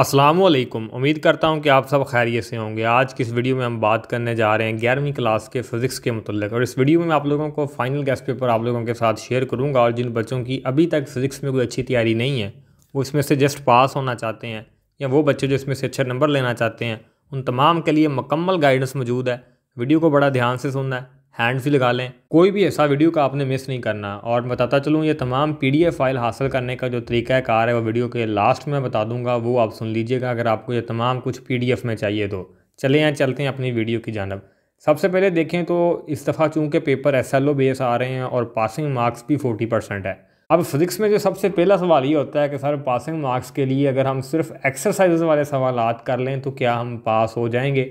असलम उम्मीद करता हूँ कि आप सब खैरियत से होंगे आज की इस वीडियो में हम बात करने जा रहे हैं ग्यारहवीं क्लास के फ़िज़िक्स के मतलब और इस वीडियो में मैं आप लोगों को फ़ाइनल गैस पेपर आप लोगों के साथ शेयर करूँगा और जिन बच्चों की अभी तक फ़िज़िक्स में कोई अच्छी तैयारी नहीं है वो इसमें से जस्ट पास होना चाहते हैं या वो बच्चे जो इसमें से अच्छे नंबर लेना चाहते हैं उन तमाम के लिए मकम्मल गाइडेंस मौजूद है वीडियो को बड़ा ध्यान से सुनना है हैंड्स भी लगा लें कोई भी ऐसा वीडियो का आपने मिस नहीं करना और मैं बताता चलूँ ये तमाम पीडीएफ फाइल हासिल करने का जो तरीका कार है वो वीडियो के लास्ट में बता दूंगा वो आप सुन लीजिएगा अगर आपको ये तमाम कुछ पीडीएफ में चाहिए तो चले यहाँ चलते हैं अपनी वीडियो की जानब सबसे पहले देखें तो इस दफ़ा चूँकि पेपर एस एल बेस आ रहे हैं और पासिंग मार्क्स भी फोर्टी परसेंट है अब फिज़िक्स में जो सबसे पहला सवाल ये होता है कि सर पासिंग मार्क्स के लिए अगर हम सिर्फ एक्सरसाइज वाले सवाल कर लें तो क्या हम पास हो जाएंगे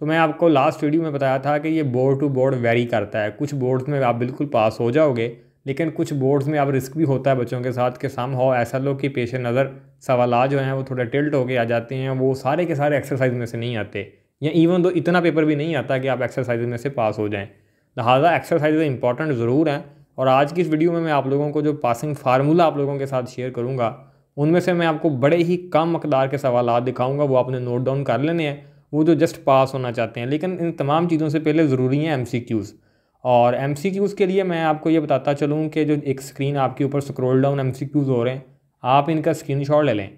तो मैं आपको लास्ट वीडियो में बताया था कि ये बोर्ड टू बोर्ड वेरी करता है कुछ बोर्ड्स में आप बिल्कुल पास हो जाओगे लेकिन कुछ बोर्ड्स में आप रिस्क भी होता है बच्चों के साथ कि सम हो ऐसा लो कि पेश नज़र सवाल जो हैं वो थोड़े टिल्ट होके आ जाते हैं वो सारे के सारे एक्सरसाइज में से नहीं आते या इवन तो इतना पेपर भी नहीं आता कि आप एक्सरसाइज में से पास हो जाएँ लिहाजा एक्सरसाइज इंपॉर्टेंट ज़रूर हैं और आज की इस वीडियो में मैं आप लोगों को जो पासिंग फार्मूला आप लोगों के साथ शेयर करूँगा उनमें से मैं आपको बड़े ही कम मकदार के सवाल दिखाऊँगा वो आपने नोट डाउन कर लेने हैं वो जो जस्ट पास होना चाहते हैं लेकिन इन तमाम चीज़ों से पहले ज़रूरी हैं एम और एम के लिए मैं आपको ये बताता चलूँ कि जो एक स्क्रीन आपके ऊपर स्क्रोल डाउन एम हो रहे हैं आप इनका स्क्रीन ले लें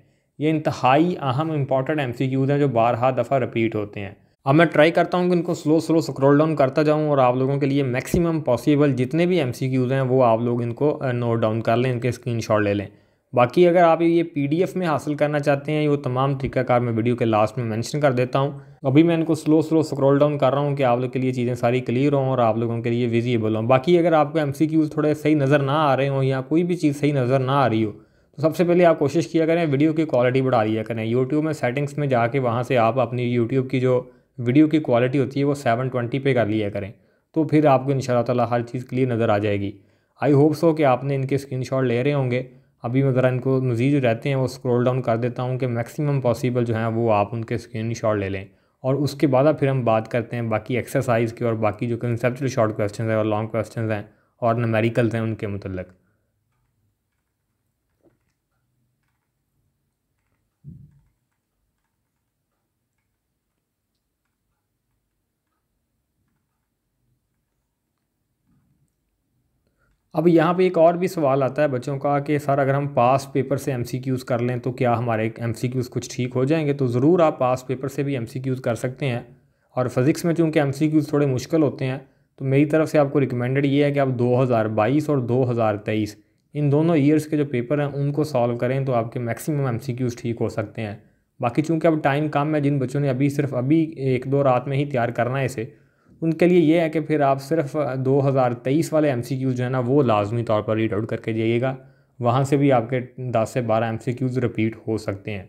ये इंतहाई अहम इंपॉर्टेंट एम हैं जो बारहा दफ़ा रिपीट होते हैं अब मैं ट्राई करता हूँ कि इनको स्लो स्लो स्क्रॉल डाउन करता जाऊँ और आप लोगों के लिए मैक्सिमम पॉसिबल जितने भी एम हैं वो आप लोग इनको नोट uh, डाउन कर लें इनके स्क्रीन ले लें बाकी अगर आप ये पीडीएफ में हासिल करना चाहते हैं वो तमाम तरीकाकार मैं वीडियो के लास्ट में मेंशन कर देता हूँ अभी मैं इनको स्लो स्लो स्क्रॉल डाउन कर रहा हूँ कि आप लोग के लिए चीज़ें सारी क्लियर हों और आप लोगों के लिए विजिबल हों बाकी अगर आपको एम थोड़े सही नज़र ना आ रहे हों या कोई भी चीज़ सही नज़र ना आ रही हो तो सबसे पहले आप कोशिश किया करें वीडियो की क्वालिटी बढ़ा लिया करें यूट्यूब में सेटिंग्स में जाके वहाँ से आप अपनी यूट्यूब की जो वीडियो की क्वालिटी होती है वो सेवन ट्वेंटी पे कर लिया करें तो फिर आपको इन हर चीज़ क्लियर नज़र आ जाएगी आई होप सो कि आपने इनके स्क्रीन ले रहे होंगे अभी मैं ज़रा इनको मज़ीद जो रहते हैं वो स्क्रॉल डाउन कर देता हूँ कि मैक्सिमम पॉसिबल जो है वो आप उनके स्क्रीन शॉट ले लें और उसके बाद फिर हम बात करते हैं बाकी एक्सरसाइज की और बाकी जो कंसेप्चुअल शॉर्ट क्वेश्चन हैं और लॉन्ग क्वेश्चन हैं और नमेरिकल्स हैं उनके मतलब अब यहाँ पे एक और भी सवाल आता है बच्चों का कि सर अगर हम पास पेपर से एमसीक्यूज़ कर लें तो क्या हमारे एमसीक्यूज़ कुछ ठीक हो जाएंगे तो ज़रूर आप पास पेपर से भी एमसीक्यूज़ कर सकते हैं और फिज़िक्स में चूँकि एम थोड़े मुश्किल होते हैं तो मेरी तरफ से आपको रिकमेंडेड ये है कि आप 2022 और 2023 इन दोनों ईयर्स के जो पेपर हैं उनको सॉल्व करें तो आपके मैक्सिमम एम ठीक हो सकते हैं बाकी चूँकि अब टाइम कम है जिन बच्चों ने अभी सिर्फ अभी एक दो रात में ही तैयार करना है इसे उनके लिए ये है कि फिर आप सिर्फ 2023 वाले एम जो है ना वो लाजमी तौर पर रीड आउट करके जाइएगा वहाँ से भी आपके 10 से 12 एम रिपीट हो सकते हैं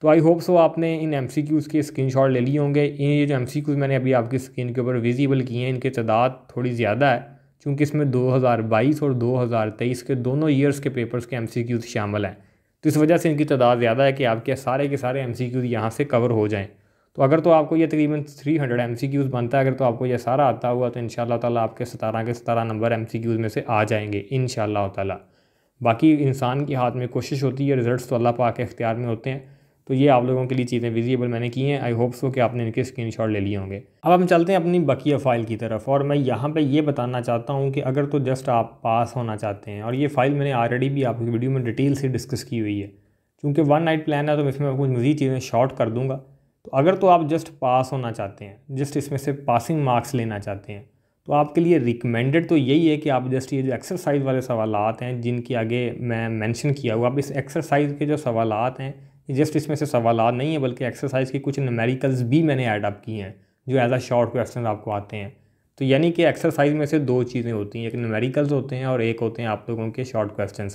तो आई होप सो आपने इन एम के स्क्रीन शॉट ले लिए होंगे ये जो एम मैंने अभी आपकी स्क्रीन के ऊपर विजिबल किए हैं इनकी तादाद थोड़ी ज़्यादा है क्योंकि इसमें 2022 और 2023 के दोनों ईयर्स के पेपर्स के एम शामिल हैं तो इस वजह से इनकी तादाद ज़्यादा है कि आपके सारे के सारे एम सी यहाँ से कवर हो जाएँ तो अगर तो आपको ये तकरीबन 300 हंड्रेड एम सी क्यूज़ बनता है अगर तो आपको ये सारा आता हुआ तो इन शाला आपके सतारह के सतारह नंबर एम सी क्यूज़ में से आ जाएंगे इन ताला बाकी इंसान के हाथ में कोशिश होती है रिज़ल्ट तो अल्लाह पाक के अख्तियार में होते हैं तो ये आप लोगों के लिए चीज़ें विजिबल मैंने की हैं आई होप सो कि आपने इनके शॉट ले लिए होंगे अब हम चलते हैं अपनी बकिया फ़ाइल की तरफ और मैं यहाँ पर ये बताना चाहता हूँ कि अगर तो जस्ट आप पास होना चाहते हैं और ये फ़ाइल मैंने ऑलरेडी भी आपकी वीडियो में डिटेल से डिस्कस की हुई है क्योंकि वन नाइट प्लान है तो इसमें मैं कुछ मज़ीद चीज़ें शॉर्ट कर दूँगा तो अगर तो आप जस्ट पास होना चाहते हैं जस्ट इसमें से पासिंग मार्क्स लेना चाहते हैं तो आपके लिए रिकमेंडेड तो यही है कि आप जस्ट ये जो एक्सरसाइज वाले सवाल हैं जिनकी आगे मैं मैंशन किया हुआ आप इस एक्सरसाइज के जो सवाल हैं जस्ट इसमें से सवाल नहीं है बल्कि एक्सरसाइज के कुछ नमेरिकल्स भी मैंने एडअप किए हैं जो एज आ शॉर्ट क्वेश्चन आपको आते हैं तो यानी कि एक्सरसाइज में से दो चीज़ें होती हैं एक नमेरिकल्स होते हैं और एक होते हैं आप लोगों के शॉर्ट क्वेश्चन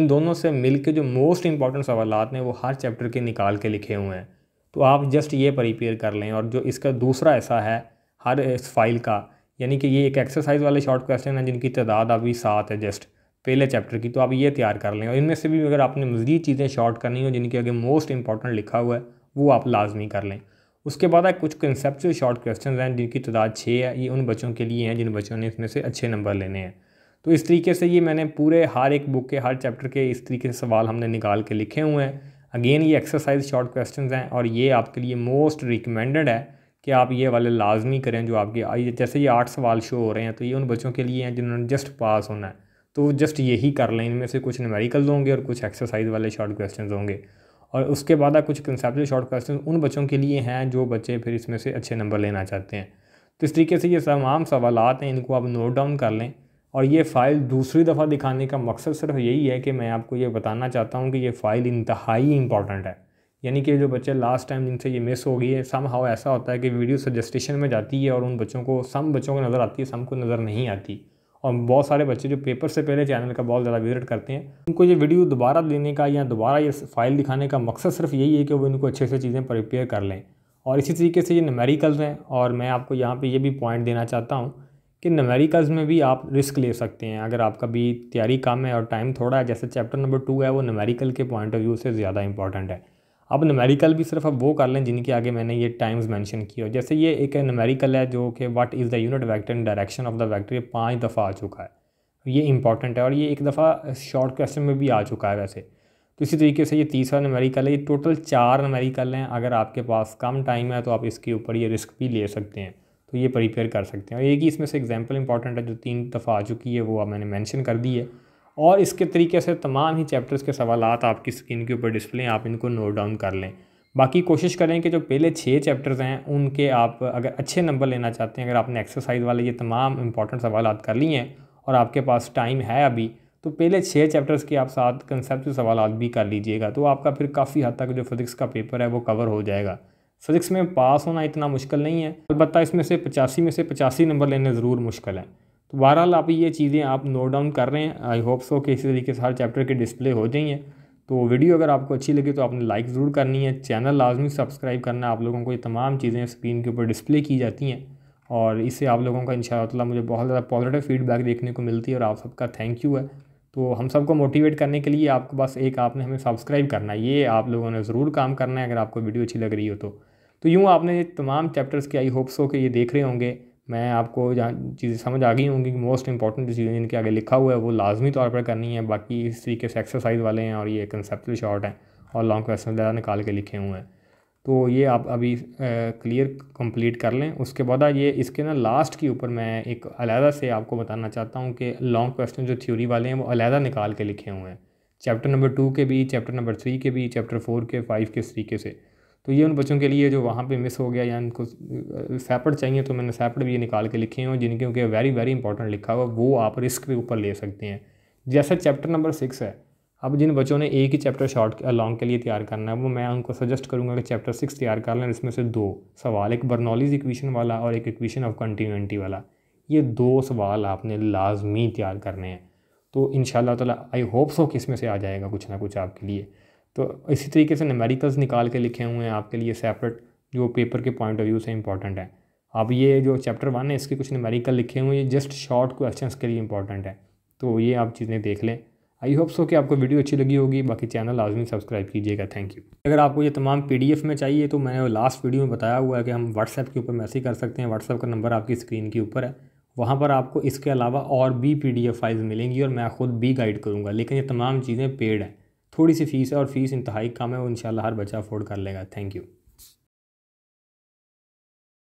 इन दोनों से मिल के जो मोस्ट इंपॉर्टेंट सवाल हैं वो हर चैप्टर के निकाल के लिखे हुए हैं तो आप जस्ट ये प्रिपेयर कर लें और जो इसका दूसरा ऐसा है हर इस फाइल का यानी कि ये एक एक्सरसाइज वाले शॉर्ट क्वेश्चन हैं जिनकी तादाद अभी सात है जस्ट पहले चैप्टर की तो आप ये तैयार कर लें और इनमें से भी अगर आपने मज़ीद चीज़ें शॉर्ट करनी हो जिनके आगे मोस्ट इंपॉर्टेंट लिखा हुआ है वो आप लाजमी कर लें उसके बाद है कुछ कंसेप्चुअल शॉर्ट क्वेश्चन हैं जिनकी तादाद छः है ये उन बच्चों के लिए हैं जिन बच्चों ने इसमें से अच्छे नंबर लेने हैं तो इस तरीके से ये मैंने पूरे हर एक बुक के हर चैप्टर के इस तरीके से सवाल हमने निकाल के लिखे हुए हैं अगेन ये एक्सरसाइज शॉर्ट क्वेश्चन हैं और ये आपके लिए मोस्ट रिकमेंडेड है कि आप ये वाले लाजमी करें जो आपके जैसे ये आठ सवाल शो हो रहे हैं तो ये उन बच्चों के लिए हैं जिन्होंने जस्ट पास होना है तो वो जस्ट यही कर लें इनमें से कुछ नमेरिकल्स होंगे और कुछ एक्सरसाइज वाले शॉर्ट क्वेश्चन होंगे और उसके बाद कुछ कंसेप्ट शॉर्ट क्वेश्चन उन बच्चों के लिए हैं जो बच्चे फिर इसमें से अच्छे नंबर लेना चाहते हैं तो इस तरीके से ये तमाम सवाल हैं इनको आप नोट डाउन कर लें और ये फ़ाइल दूसरी दफ़ा दिखाने का मकसद सिर्फ यही है कि मैं आपको ये बताना चाहता हूँ कि ये फ़ाइल इंतहाई इंपॉर्टेंट है यानी कि जो बच्चे लास्ट टाइम जिनसे ये मिस हो गई है सम हाउ ऐसा होता है कि वीडियो सजेस्टेशन में जाती है और उन बच्चों को सम बच्चों को नज़र आती है सम को नज़र नहीं आती और बहुत सारे बच्चे जो पेपर से पहले चैनल का बहुत ज़्यादा विजिट करते हैं उनको ये वीडियो दोबारा देने का या दोबारा ये फाइल दिखाने का मकसद सिर्फ यही है कि वो इनको अच्छे से चीज़ें प्रिपेयर कर लें और इसी तरीके से ये नमेरिकल्स हैं और मैं आपको यहाँ पर ये भी पॉइंट देना चाहता हूँ कि नमेरिकल्स में भी आप रिस्क ले सकते हैं अगर आपका भी तैयारी कम है और टाइम थोड़ा है जैसे चैप्टर नंबर टू है वो नमेरिकल के पॉइंट ऑफ व्यू से ज़्यादा इंपॉर्टेंट है अब नमेरिकल भी सिर्फ अब वो कर लें जिनके आगे मैंने ये टाइम्स मैंशन किया जैसे ये एक नमेरिकल है जो कि what is the unit vector in direction of the vector ये पाँच दफ़ा आ चुका है ये इंपॉर्टेंट है और ये एक दफ़ा शॉर्ट क्वेश्चन में भी आ चुका है वैसे तो इसी तरीके से ये तीसरा नमेरिकल है ये टोटल चार नमेरिकल हैं अगर आपके पास कम टाइम है तो आप इसके ऊपर ये रिस्क भी ले सकते हैं तो ये प्रिपेयर कर सकते हैं और एक ही इसमें से एग्जाम्पल इंपॉर्टेंट है जो तीन दफ़ा आ चुकी है वो अब मैंने मैंशन कर दी है और इसके तरीके से तमाम ही चैप्टर्स के सवाल आपकी स्क्रीन के ऊपर डिस्प्ले आप इनको नोट डाउन कर लें बाकी कोशिश करें कि जो पहले छः चैप्टर्स हैं उनके आप अगर अच्छे नंबर लेना चाहते हैं अगर आपने एक्सरसाइज वाले ये तमाम इंपॉर्टेंट सवाल कर लिए हैं और आपके पास टाइम है अभी तो पहले छः चैप्टर्स के आप साथ कंसेप्ट सवाल भी कर लीजिएगा तो आपका फिर काफ़ी हद तक जो फिज़िक्स का पेपर है वो कवर हो जाएगा फिज़िक्स में पास होना इतना मुश्किल नहीं है अलबत्त इसमें से पचासी में से पचासी नंबर लेने ज़रूर मुश्किल है तो बहरहाल आप ये चीज़ें आप नोट डाउन कर रहे हैं आई होप सो कि इसी तरीके से हर चैप्टर के डिस्प्ले हो जाएंगे तो वीडियो अगर आपको अच्छी लगी तो आपने लाइक ज़रूर करनी है चैनल लाजमी सब्सक्राइब करना आप लोगों को ये तमाम चीज़ें स्क्रीन के ऊपर डिस्प्ले की जाती हैं और इससे आप लोगों का इन मुझे बहुत ज़्यादा पॉजिटिव फीडबैक देखने को मिलती है और आप सबका थैंक यू है तो हम सबको मोटिवेट करने के लिए आपको बस एक आपने हमें सब्सक्राइब करना है ये आप लोगों ने ज़रूर काम करना है अगर आपको वीडियो अच्छी लग रही हो तो तो यूँ आपने ये तमाम चैप्टर्स के आई होप्स हो के ये देख रहे होंगे मैं आपको जहाँ चीज़ें समझ आ गई होंगी कि मोस्ट इंपॉर्टेंट चीज़ें जिनके आगे लिखा हुआ है वो लाजमी तौर पर करनी है बाकी इस तरीके से एक्सरसाइज वाले हैं और ये कंसेप्टल शॉर्ट हैं और लॉन्ग क्वेश्चन ज़्यादा निकाल के लिखे हुए हैं तो ये आप अभी क्लियर कंप्लीट कर लें उसके बाद ये इसके ना लास्ट के ऊपर मैं एक अलहदा से आपको बताना चाहता हूँ कि लॉन्ग क्वेश्चन जो थ्योरी वाले हैं वो अलहदा निकाल के लिखे हुए हैं चैप्टर नंबर टू के भी चैप्टर नंबर थ्री के भी चैप्टर फोर के फाइव के इस तरीके से तो ये उन बच्चों के लिए जो वहाँ पे मिस हो गया या इनको सेपरेट चाहिए तो मैंने सेपरेट भी निकाल के लिखे हैं जिनके क्योंकि वेरी वेरी इंपॉर्टेंट लिखा हुआ वो आप रिस्क के ऊपर ले सकते हैं जैसा चैप्टर नंबर सिक्स है अब जिन बच्चों ने एक ही चैप्टर शॉर्ट लॉन्ग के लिए तैयार करना है वो मैं उनको सजेस्ट करूँगा कि चैप्टर सिक्स तैयार कर लें इसमें से दो सवाल एक बर्नॉलीज़ इक्वेशन वाला और एक इक्वेशन ऑफ कंटिन्यूटी वाला ये दो सवाल आपने लाजमी तैयार करने हैं तो इन ताला आई होप सो कि इसमें से आ जाएगा कुछ ना कुछ आपके लिए तो इसी तरीके से नमेरिकल्स निकाल के लिखे हुए हैं आपके लिए सेपरेट जो पेपर के पॉइंट ऑफ व्यू से इंपॉर्टेंट है अब ये जो चैप्टर वन है इसके कुछ नमेरिकल लिखे हुए हैं ये जस्ट शॉर्ट क्वेश्चन के लिए इंपॉर्टेंट है तो ये आप चीज़ें देख लें आई होप सो कि आपको वीडियो अच्छी लगी होगी बाकी चैनल लाजमी सब्सक्राइब कीजिएगा थैंक यू अगर आपको ये तमाम पीडीएफ में चाहिए तो मैंने लास्ट वीडियो में बताया हुआ है कि हम व्हाट्सएप के ऊपर मैसेज कर सकते हैं व्हाट्सएप का नंबर आपकी स्क्रीन के ऊपर है वहाँ पर आपको इसके अलावा और भी पी फाइल्स मिलेंगी और मैं खुद भी गाइड करूँगा लेकिन ये तमाम चीज़ें पेड हैं थोड़ी सी फ़ीस है और फ़ीस इंतहाई कम है वो इन हर बच्चा अफोर्ड कर लेगा थैंक यू